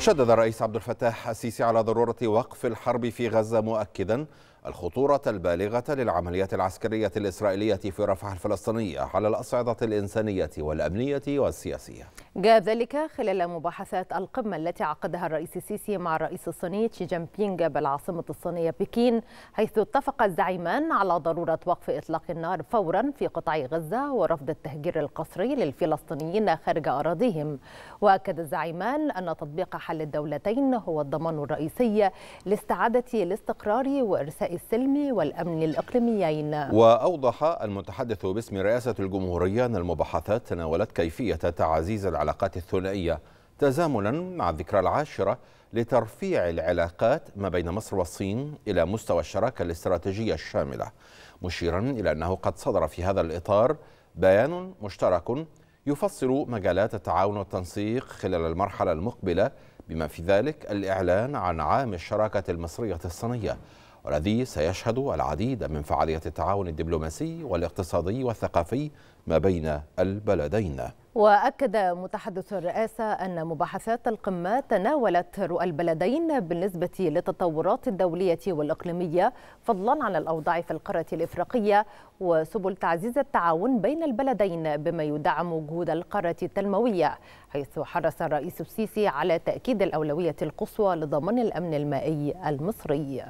شدد الرئيس عبد الفتاح السيسي على ضرورة وقف الحرب في غزة مؤكدا الخطورة البالغة للعمليات العسكرية الإسرائيلية في رفح الفلسطينية على الأصعدة الإنسانية والأمنية والسياسية جاء ذلك خلال مباحثات القمة التي عقدها الرئيس السيسي مع الرئيس الصيني شي جين بينغ بالعاصمة الصينية بكين حيث اتفق الزعيمان على ضرورة وقف إطلاق النار فورا في قطاع غزة ورفض التهجير القسري للفلسطينيين خارج أراضيهم وأكد الزعيمان أن تطبيق حل الدولتين هو الضمان الرئيسي لاستعادة الاستقرار وإرساء السلمي والأمن الإقليميين وأوضح المتحدث باسم رئاسة الجمهورية أن المباحثات تناولت كيفية تعزيز العلاقات الثنائية تزامنا مع الذكرى العاشرة لترفيع العلاقات ما بين مصر والصين إلى مستوى الشراكة الاستراتيجية الشاملة مشيرا إلى أنه قد صدر في هذا الإطار بيان مشترك يفصل مجالات التعاون والتنسيق خلال المرحلة المقبلة بما في ذلك الإعلان عن عام الشراكة المصرية الصينية والذي سيشهد العديد من فعاليات التعاون الدبلوماسي والاقتصادي والثقافي ما بين البلدين وأكد متحدث الرئاسة أن مباحثات القمة تناولت رؤى البلدين بالنسبة للتطورات الدولية والإقليمية فضلا عن الأوضاع في القارة الإفريقية وسبل تعزيز التعاون بين البلدين بما يدعم جهود القارة التنموية حيث حرص الرئيس السيسي على تأكيد الأولوية القصوى لضمان الأمن المائي المصري